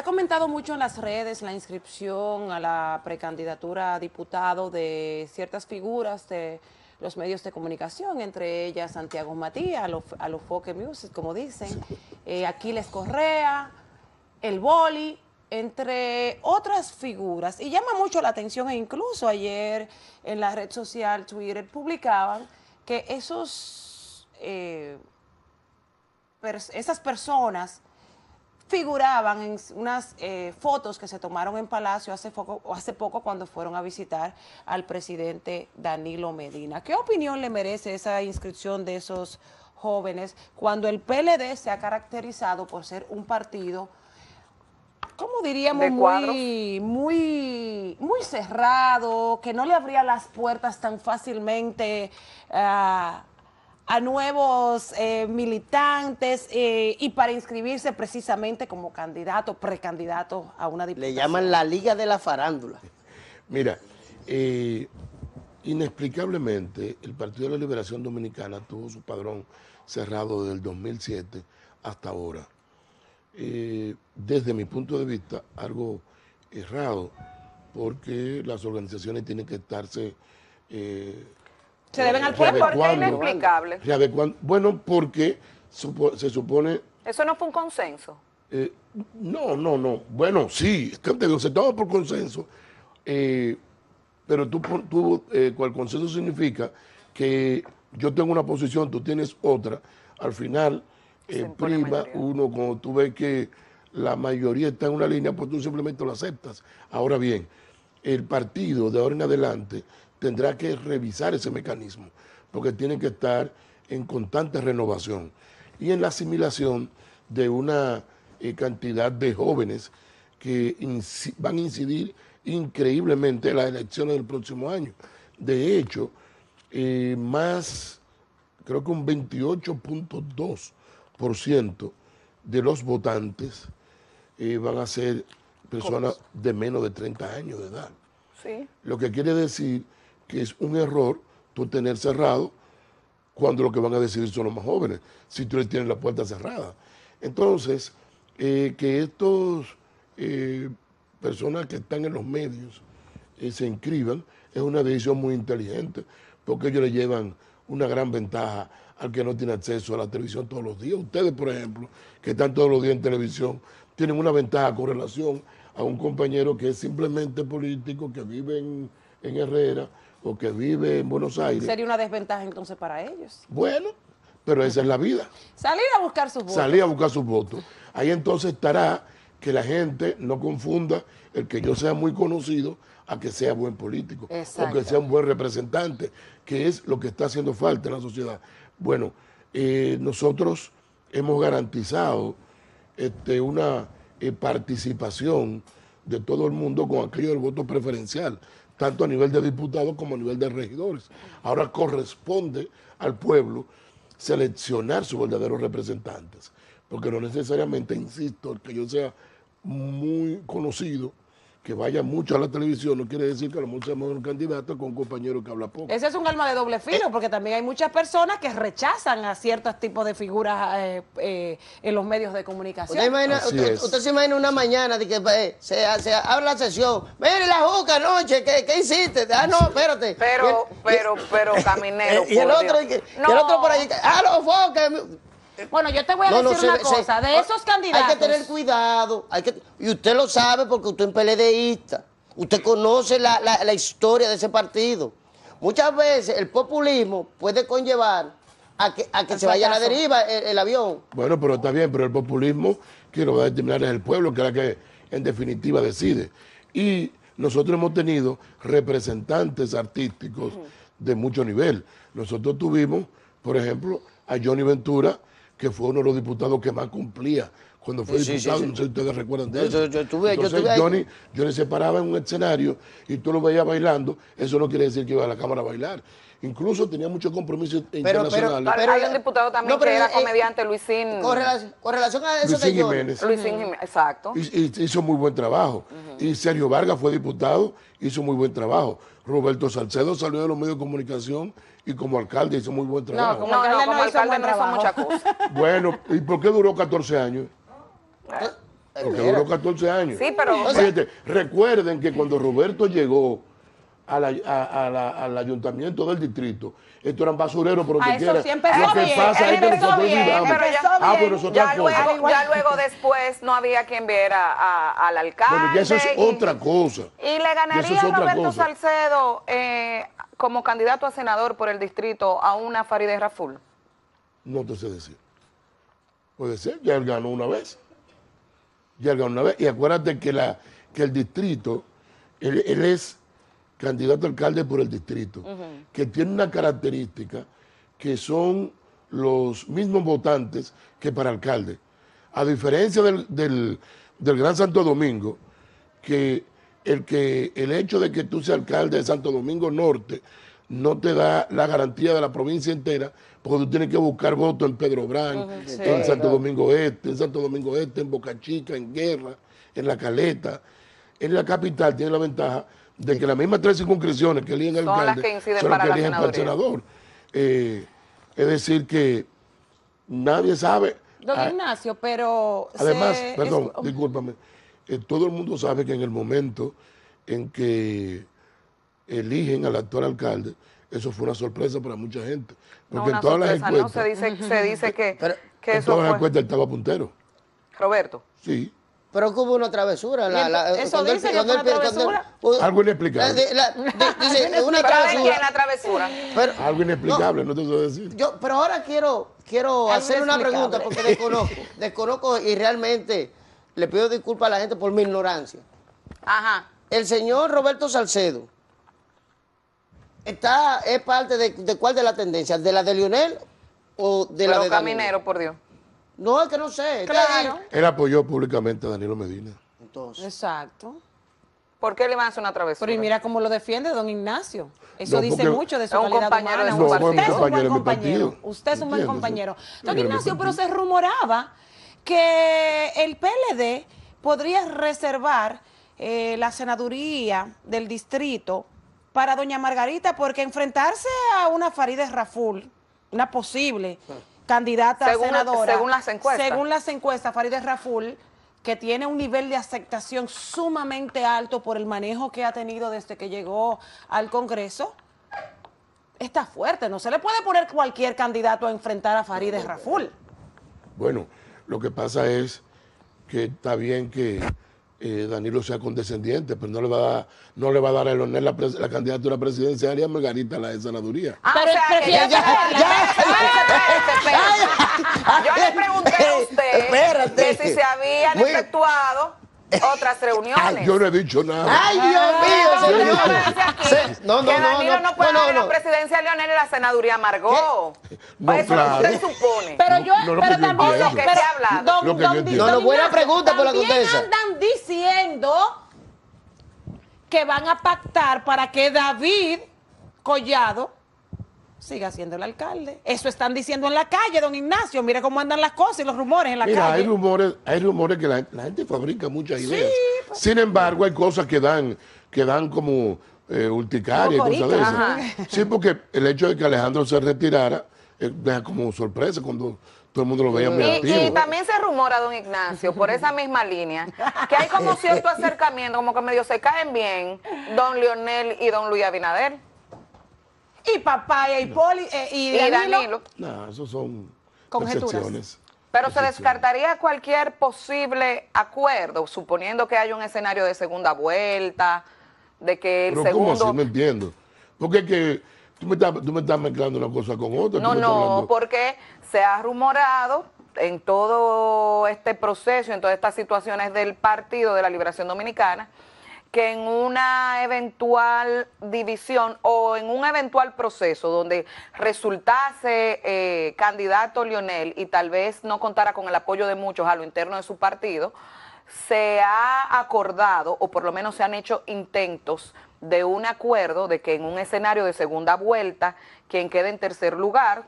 Ha comentado mucho en las redes la inscripción a la precandidatura a diputado de ciertas figuras de los medios de comunicación, entre ellas Santiago Matías, a los, a Music, como dicen, eh, Aquiles Correa, El Boli, entre otras figuras. Y llama mucho la atención, e incluso ayer en la red social Twitter publicaban que esos, eh, esas personas figuraban en unas eh, fotos que se tomaron en Palacio hace poco, cuando fueron a visitar al presidente Danilo Medina. ¿Qué opinión le merece esa inscripción de esos jóvenes cuando el PLD se ha caracterizado por ser un partido, como diríamos, muy, muy, muy cerrado, que no le abría las puertas tan fácilmente a a nuevos eh, militantes eh, y para inscribirse precisamente como candidato, precandidato a una diputación. Le llaman la Liga de la Farándula. Mira, eh, inexplicablemente el Partido de la Liberación Dominicana tuvo su padrón cerrado desde el 2007 hasta ahora. desde mi punto de vista, algo errado, porque las organizaciones tienen que estarse se deben al pueblo, es inexplicable. Bueno, porque se supone... Eso no fue un consenso. Eh, no, no, no. Bueno, sí, es se por consenso. Eh, pero tú, tú eh, cual consenso significa que yo tengo una posición, tú tienes otra. Al final, prima uno, cuando tú ves que la mayoría está en una línea, pues tú simplemente lo aceptas. Ahora bien, el partido de ahora en adelante tendrá que revisar ese mecanismo, porque tiene que estar en constante renovación y en la asimilación de una eh, cantidad de jóvenes que van a incidir increíblemente en las elecciones del próximo año. De hecho, eh, más, creo que un 28.2% de los votantes eh, van a ser personas de menos de 30 años de edad. Lo que quiere decir que es un error tú tener cerrado cuando lo que van a decidir son los más jóvenes, si tú les tienes la puerta cerrada. Entonces, eh, que estos eh, personas que están en los medios eh, se inscriban es una decisión muy inteligente, porque ellos le llevan una gran ventaja al que no tiene acceso a la televisión todos los días. Ustedes, por ejemplo, que están todos los días en televisión, tienen una ventaja con relación a un compañero que es simplemente político, que vive en, en Herrera, o que vive en Buenos Aires. Sería una desventaja entonces para ellos. Bueno, pero esa es la vida. Salir a buscar sus votos. Salir a buscar sus votos. Ahí entonces estará que la gente no confunda el que yo sea muy conocido a que sea buen político Exacto. o que sea un buen representante, que es lo que está haciendo falta en la sociedad. Bueno, eh, nosotros hemos garantizado este, una eh, participación de todo el mundo con aquello del voto preferencial tanto a nivel de diputados como a nivel de regidores. Ahora corresponde al pueblo seleccionar sus verdaderos representantes, porque no necesariamente, insisto, el que yo sea muy conocido que vaya mucho a la televisión no quiere decir que a lo mucho sea un candidato con un compañero que habla poco. Ese es un alma de doble filo, eh. porque también hay muchas personas que rechazan a ciertos tipos de figuras eh, eh, en los medios de comunicación. Usted, se imagina una mañana de que se, se abre la sesión. Mire la juca anoche, ¿qué, hiciste? Ah, no, espérate. Pero, pero, pero, caminero. y el otro, el otro por ahí, ah, no, foca. Bueno, yo te voy a decir una cosa, de ah, esos candidatos... Hay que tener cuidado, hay que, y usted lo sabe porque usted es PLDista, usted conoce la, historia de ese partido. Muchas veces el populismo puede conllevar a que, que se vaya a la deriva el, avión. Bueno, pero está bien, pero el populismo que lo va a determinar es el pueblo, que es la que en definitiva decide. Y nosotros hemos tenido representantes artísticos de mucho nivel. Nosotros tuvimos, por ejemplo, a Johnny Ventura, que fue uno de los diputados que más cumplía cuando fue diputado, no sé si ustedes recuerdan de eso. Yo, estuve, yo Johnny, Johnny, se en un escenario y tú lo veías bailando, eso no quiere decir que iba a la Cámara a bailar. Incluso tenía muchos compromisos internacionales. Pero, hay un diputado también que era eh, eh, comediante, Luisín. Con relación, a eso Luisín de Jiménez. Luisín Jiménez, exacto. Y, hizo muy buen trabajo. Y Sergio Vargas fue diputado, hizo muy buen trabajo. Roberto Salcedo salió de los medios de comunicación y como alcalde hizo muy buen trabajo. No, como, alcalde, no, hizo, hizo mucha cosa. Bueno, ¿y por qué duró 14 años? Porque ah, ah, eh, duró 14 años. pero... recuerden que cuando Roberto llegó al, ayuntamiento del distrito, esto eran basureros por Lo que pasa es que nosotros ya, ah, luego, después no había quien viera al alcalde. Bueno, eso es otra cosa. Y le ganaría Roberto Salcedo eh, como candidato a senador por el distrito a una Farideh Raful. No te sé decir. Puede ser, ya él ganó una vez. Y acuérdate que, la, que el distrito, él, es candidato alcalde por el distrito, que tiene una característica que son los mismos votantes que para alcalde. A diferencia del, Gran Santo Domingo, que el, que el hecho de que tú seas alcalde de Santo Domingo Norte no te da la garantía de la provincia entera, porque tú tienes que buscar votos en Pedro Brán, en Santo Domingo Este, en Santo Domingo Este, en Boca Chica, en Guerra, en La Caleta. En la capital tiene la ventaja de que las mismas tres circunscripciones que eligen el alcalde son las que eligen para el senador. Eh, es decir que nadie sabe. Don ah, Ignacio, pero... Además, perdón, discúlpame, eh, todo el mundo sabe que en el momento en que eligen al actual alcalde, eso fue una sorpresa para mucha gente. Porque en todas las encuestas. se dice, que, que en todas las encuestas estaba puntero. Roberto. Sí. Pero que hubo una travesura. La, eso dice que una travesura. algo inexplicable. dice, una travesura. algo inexplicable, no, te puedo decir. Yo, pero ahora quiero, quiero hacer una pregunta porque desconozco. desconozco y realmente le pido disculpas a la gente por mi ignorancia. Ajá. El señor Roberto Salcedo está, es parte de, cuál de la tendencia, de la de Lionel o de la de Caminero, por Dios. No, es que no sé. Claro. Él apoyó públicamente a Danilo Medina. Entonces. Exacto. ¿Por qué le van a hacer una travesura? Pero mira cómo lo defiende don Ignacio. Eso dice mucho de su calidad humana. usted es un buen compañero. Usted es un buen compañero. Don Ignacio, pero se rumoraba que el PLD podría reservar eh, la senaduría del distrito para doña Margarita, porque enfrentarse a una Farideh Raful, una posible candidata a senadora. Según las encuestas. Según las encuestas, Farideh Raful, que tiene un nivel de aceptación sumamente alto por el manejo que ha tenido desde que llegó al Congreso, está fuerte. No se le puede poner cualquier candidato a enfrentar a Farideh Raful. Bueno, lo que pasa es que está bien que eh, Danilo sea condescendiente, pero pues no le va a dar, no le va a dar a Leonel la, candidatura presidencial y a Margarita la de senaduría. Ah, pero o sea, que ya, ya, ya, Yo le pregunté a usted que si se habían efectuado otras reuniones. yo no he dicho nada. Ay, Dios mío, señor. No, no, que Danilo no, no, puede la presidencia de Leonel y la senaduría amargó? ¿Qué? No, eso usted supone. Pero yo, pero pues, también, lo que se ha No, no, buena pregunta por la contesta. andan que van a pactar para que David Collado siga siendo el alcalde. Eso están diciendo en la calle, don Ignacio. Mira cómo andan las cosas y los rumores en la calle. Hay rumores, hay rumores que la, gente fabrica muchas ideas. Pues. Sin embargo, hay cosas que dan, que dan como eh, urticaria y cosas de eso. Sí, porque el hecho de que Alejandro se retirara eh, como sorpresa cuando todo el mundo lo veía y, también se rumora, don Ignacio, por esa misma línea, que hay como cierto acercamiento, como que medio se caen bien don Lionel y don Luis Abinader. Y papaya y Poli eh, y, Danilo. No, esos son conjeturas. Pero se descartaría cualquier posible acuerdo, suponiendo que haya un escenario de segunda vuelta, de que el segundo. ¿cómo así? No entiendo. Porque es que me, estás, tú me estás mezclando una cosa con otra. No, no, porque se ha rumorado en todo este proceso, en todas estas situaciones del Partido de la Liberación Dominicana, que en una eventual división o en un eventual proceso donde resultase eh, candidato Lionel y tal vez no contara con el apoyo de muchos a lo interno de su partido, se ha acordado o por lo menos se han hecho intentos de un acuerdo de que en un escenario de segunda vuelta, quien quede en tercer lugar,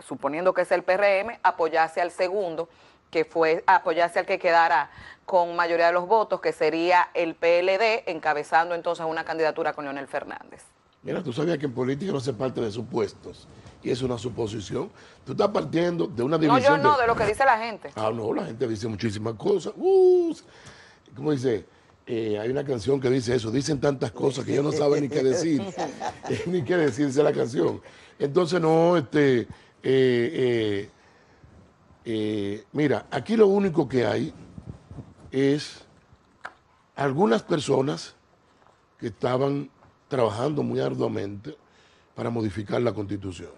suponiendo que es el PRM, apoyase al segundo, que fue apoyarse al que quedara con mayoría de los votos, que sería el PLD, encabezando entonces una candidatura con Leonel Fernández. Mira, tú sabías que en política no se parte de supuestos, y es una suposición. Tú estás partiendo de una división. No, yo no, de, lo que dice la gente. Ah, no, la gente dice muchísimas cosas. Uh, ¿Cómo dice? Eh, hay una canción que dice eso, dicen tantas cosas que yo no saben ni qué decir, ni qué decirse la canción. Entonces, no, este, eh, eh, eh, mira, aquí lo único que hay es algunas personas que estaban trabajando muy arduamente para modificar la constitución.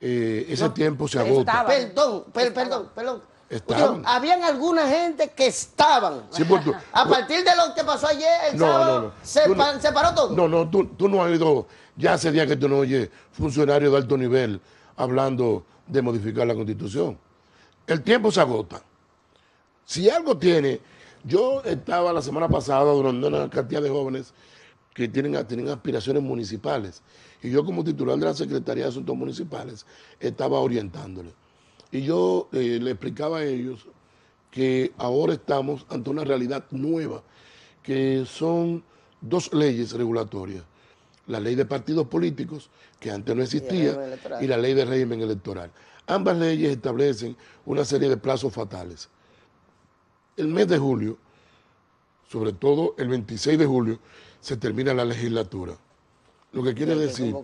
ese tiempo se agota. Perdón, perdón, perdón. habían alguna gente que estaban. Pues, a partir de lo que pasó ayer, el sábado, se, paró todo. No, no, tú no has ido. Ya hace días que tú no oyes funcionarios de alto nivel hablando de modificar la constitución. El tiempo se agota. Si algo tiene, yo estaba la semana pasada durante una cantidad de jóvenes que tienen, tienen aspiraciones municipales. Y yo como titular de la Secretaría de Asuntos Municipales estaba orientándoles. Y yo eh, le explicaba a ellos que ahora estamos ante una realidad nueva, que son dos leyes regulatorias la ley de partidos políticos, que antes no existía, y, la ley de régimen electoral. Ambas leyes establecen una serie de plazos fatales. El mes de julio, sobre todo el 26 de julio, se termina la legislatura. Lo que quiere decir...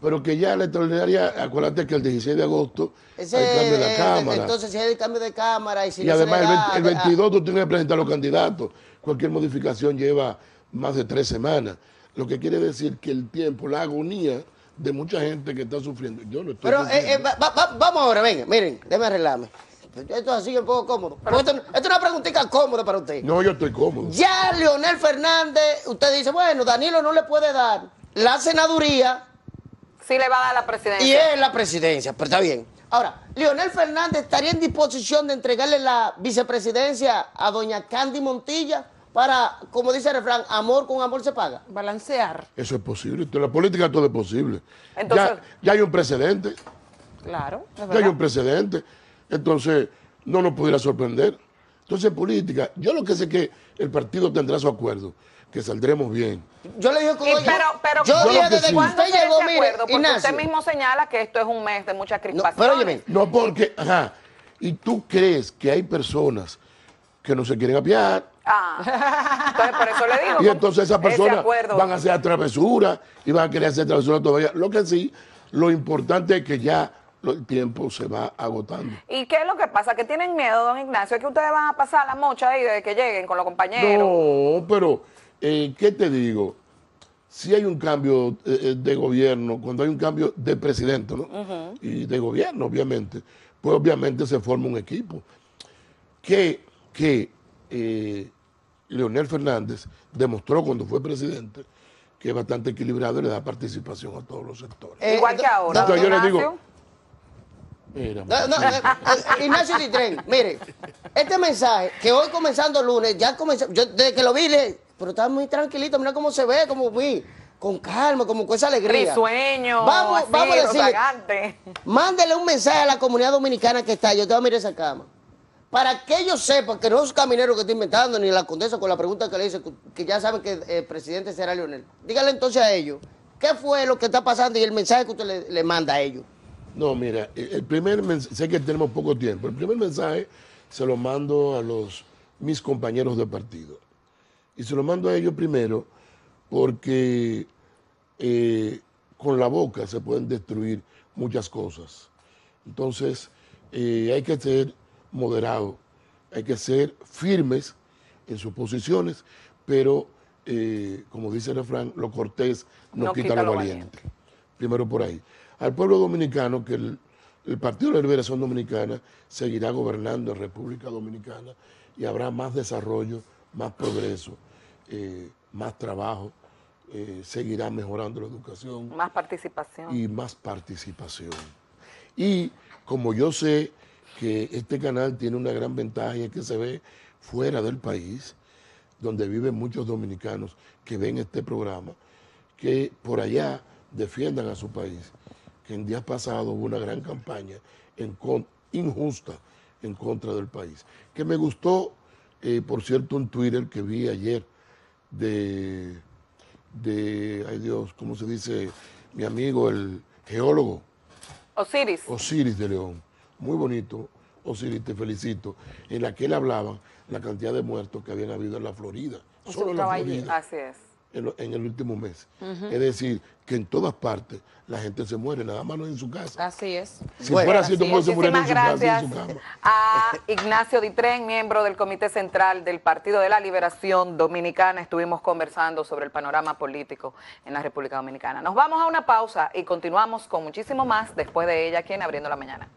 Pero que ya la extraordinaria, acuérdate que el 16 de agosto cambio de la Cámara. Entonces, hay el cambio de Cámara y si además, el, 22 ah, tú tienes que presentar los candidatos. Cualquier modificación lleva más de tres semanas. Lo que quiere decir que el tiempo, la agonía de mucha gente que está sufriendo. Yo no estoy. Pero eh, eh, vamos ahora, venga, miren, déme arreglarme. Esto es así un poco cómodo. esto, es una preguntita cómoda para usted. No, yo estoy cómodo. Ya Leonel Fernández, usted dice, bueno, Danilo no le puede dar la senaduría. Sí le va a dar la presidencia. Y es la presidencia, pero está bien. Ahora, Leonel Fernández estaría en disposición de entregarle la vicepresidencia a doña Candy Montilla para, como dice el refrán, amor con amor se paga. Balancear. Eso es posible. En la política todo es posible. Entonces, ya, hay un precedente. Claro. Es ya hay un precedente. Entonces, no nos pudiera sorprender. Entonces, política, yo lo que sé es que el partido tendrá su acuerdo, que saldremos bien. Yo le dije que Pero, yo dije desde porque usted mismo señala que esto es un mes de mucha crispación. No, pero No, porque, ajá, y tú crees que hay personas que no se quieren apiar, Ah, entonces por eso le digo. Y entonces esas personas van a hacer travesuras y van a querer hacer travesuras todavía. Lo que sí, lo importante es que ya el tiempo se va agotando. ¿Y qué es lo que pasa? ¿Que tienen miedo, don Ignacio? ¿Es que ustedes van a pasar la mocha ahí desde que lleguen con los compañeros? No, pero eh, ¿qué te digo? Si hay un cambio eh, eh, de gobierno, cuando hay un cambio de presidente, ¿no? Y de gobierno, obviamente, pues obviamente se forma un equipo que, que Leonel Fernández demostró cuando fue presidente que es bastante equilibrado y le da participación a todos los sectores. Eh, Igual que ahora. Entonces, yo le digo, Mira, eh, eh, Ignacio mire, este mensaje que hoy comenzando lunes, ya comenzó, yo desde que lo vi, le, pero está muy tranquilito, mira cómo se ve, cómo vi, con calma, como con esa alegría. Sueño. vamos, vamos a decir, mándele un mensaje a la comunidad dominicana que está, yo te voy a mirar esa cama para que ellos sepan que no es caminero que está inventando, ni la condesa con la pregunta que le hice, que ya saben que el eh, presidente será Leonel. Dígale entonces a ellos, ¿qué fue lo que está pasando y el mensaje que usted le, manda a ellos? No, mira, e, el primer mensaje, sé que tenemos poco tiempo, el primer mensaje se lo mando a los, mis compañeros de partido. Y se lo mando a ellos primero porque eh, con la boca se pueden destruir muchas cosas. Entonces, eh, hay que ser moderado. Hay que ser firmes en sus posiciones, pero eh, como dice el refrán, lo cortés no quita, lo, valiente. Primero por ahí. Al pueblo dominicano, que el, Partido de la Liberación Dominicana seguirá gobernando en República Dominicana y habrá más desarrollo, más progreso, eh, más trabajo, eh, seguirá mejorando la educación. Más participación. Y más participación. Y como yo sé que este canal tiene una gran ventaja es que se ve fuera del país, donde viven muchos dominicanos que ven este programa, que por allá defiendan a su país, que en días pasados hubo una gran campaña injusta en contra del país. Que me gustó, eh, por cierto, un Twitter que vi ayer de, de, ay Dios, ¿cómo se dice? Mi amigo, el geólogo. Osiris. Osiris de León muy bonito, Osiris, te felicito, en la que él hablaba la cantidad de muertos que habían habido en la Florida. solo en la Florida. Así es. En, el último mes. Es decir, que en todas partes la gente se muere, nada más no en su casa. Así es. Si fuera así, no se en su gracias casa, A Ignacio Ditren, miembro del Comité Central del Partido de la Liberación Dominicana, estuvimos conversando sobre el panorama político en la República Dominicana. Nos vamos a una pausa y continuamos con muchísimo más después de ella aquí en Abriendo la Mañana.